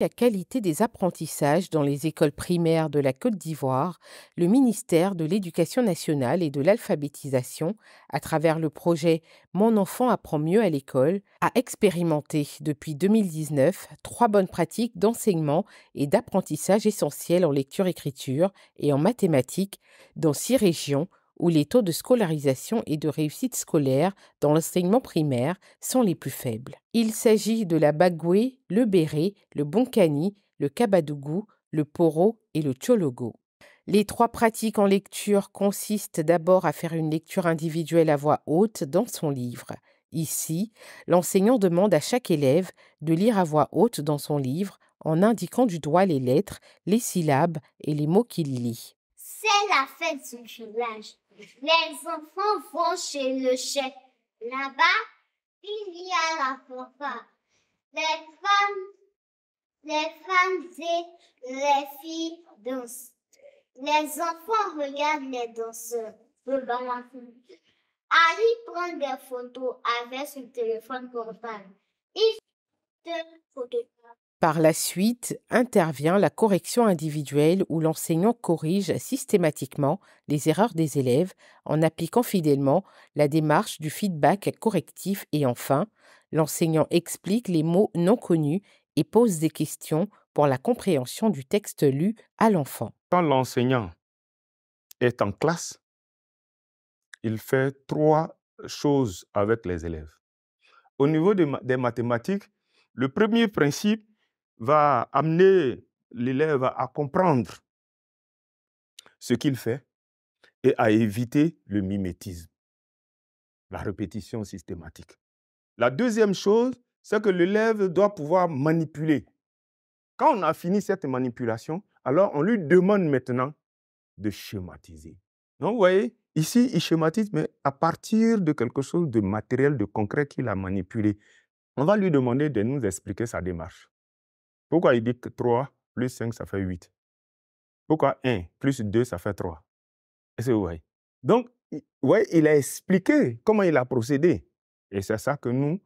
la qualité des apprentissages dans les écoles primaires de la Côte d'Ivoire, le ministère de l'Éducation nationale et de l'alphabétisation, à travers le projet Mon enfant apprend mieux à l'école, a expérimenté depuis 2019 trois bonnes pratiques d'enseignement et d'apprentissage essentiels en lecture-écriture et en mathématiques dans six régions où les taux de scolarisation et de réussite scolaire dans l'enseignement primaire sont les plus faibles. Il s'agit de la Bagoué, le Béré, le Bonkani, le Kabadougou, le Poro et le Tchologo. Les trois pratiques en lecture consistent d'abord à faire une lecture individuelle à voix haute dans son livre. Ici, l'enseignant demande à chaque élève de lire à voix haute dans son livre en indiquant du doigt les lettres, les syllabes et les mots qu'il lit. C'est la fête du village. Les enfants vont chez le chef. Là-bas, il y a la papa. Les femmes, les femmes et les filles dansent. Les enfants regardent les danseurs. Ali prend des photos avec son téléphone portable. Il te par la suite intervient la correction individuelle où l'enseignant corrige systématiquement les erreurs des élèves en appliquant fidèlement la démarche du feedback correctif et enfin, l'enseignant explique les mots non connus et pose des questions pour la compréhension du texte lu à l'enfant. Quand l'enseignant est en classe, il fait trois choses avec les élèves. Au niveau des mathématiques, le premier principe, va amener l'élève à comprendre ce qu'il fait et à éviter le mimétisme, la répétition systématique. La deuxième chose, c'est que l'élève doit pouvoir manipuler. Quand on a fini cette manipulation, alors on lui demande maintenant de schématiser. Donc vous voyez, ici, il schématise, mais à partir de quelque chose de matériel, de concret qu'il a manipulé. On va lui demander de nous expliquer sa démarche. Pourquoi il dit que 3 plus 5, ça fait 8 Pourquoi 1 plus 2, ça fait 3 Donc, il a expliqué comment il a procédé. Et c'est ça que nous,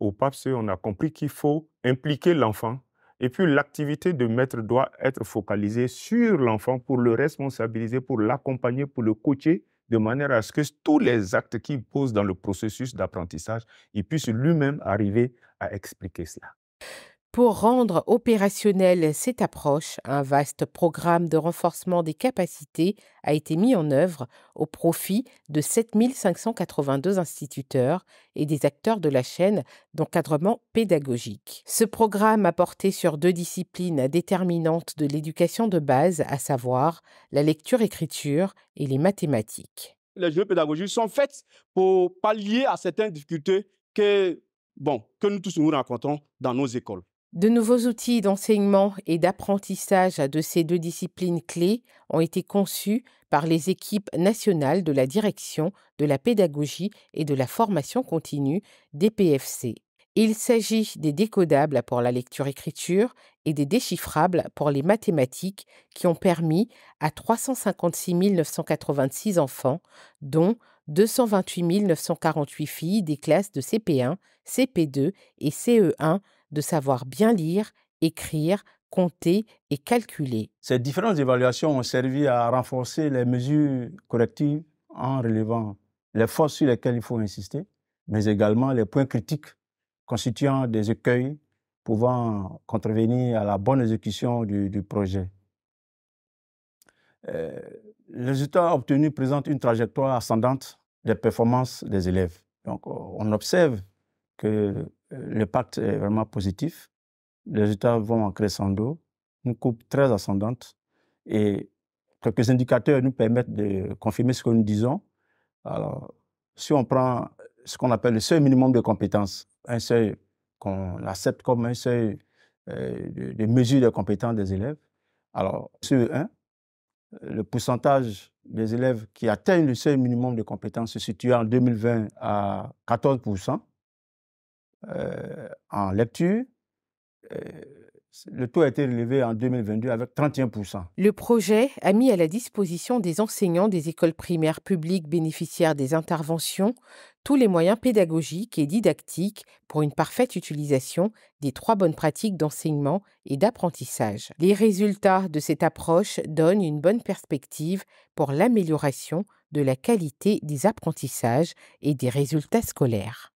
au pape on a compris qu'il faut impliquer l'enfant. Et puis, l'activité de maître doit être focalisée sur l'enfant pour le responsabiliser, pour l'accompagner, pour le coacher, de manière à ce que tous les actes qu'il pose dans le processus d'apprentissage, il puisse lui-même arriver à expliquer cela pour rendre opérationnelle cette approche, un vaste programme de renforcement des capacités a été mis en œuvre au profit de 7582 instituteurs et des acteurs de la chaîne d'encadrement pédagogique. Ce programme a porté sur deux disciplines déterminantes de l'éducation de base, à savoir la lecture-écriture et les mathématiques. Les jeux pédagogiques sont faits pour pallier à certaines difficultés que, bon, que nous tous nous rencontrons dans nos écoles. De nouveaux outils d'enseignement et d'apprentissage de ces deux disciplines clés ont été conçus par les équipes nationales de la direction de la pédagogie et de la formation continue des PFC. Il s'agit des décodables pour la lecture-écriture et des déchiffrables pour les mathématiques qui ont permis à 356 986 enfants, dont 228 948 filles des classes de CP1, CP2 et CE1 de savoir bien lire, écrire, compter et calculer. Ces différentes évaluations ont servi à renforcer les mesures correctives en relevant les forces sur lesquelles il faut insister, mais également les points critiques constituant des écueils pouvant contrevenir à la bonne exécution du, projet. Euh, les résultats obtenus présentent une trajectoire ascendante des performances des élèves. Donc, on observe que euh, le pacte est vraiment positif. Les résultats vont en crescendo, une coupe très ascendante. Et quelques indicateurs nous permettent de confirmer ce que nous disons. Alors, si on prend ce qu'on appelle le seuil minimum de compétences, un seuil qu'on accepte comme un seuil euh, de, mesure de compétences des élèves, alors, sur 1, le pourcentage des élèves qui atteignent le seuil minimum de compétences se situe en 2020 à 14 euh, en lecture. Euh, le taux a été relevé en 2022 avec 31%. Le projet a mis à la disposition des enseignants des écoles primaires publiques bénéficiaires des interventions tous les moyens pédagogiques et didactiques pour une parfaite utilisation des trois bonnes pratiques d'enseignement et d'apprentissage. Les résultats de cette approche donnent une bonne perspective pour l'amélioration de la qualité des apprentissages et des résultats scolaires.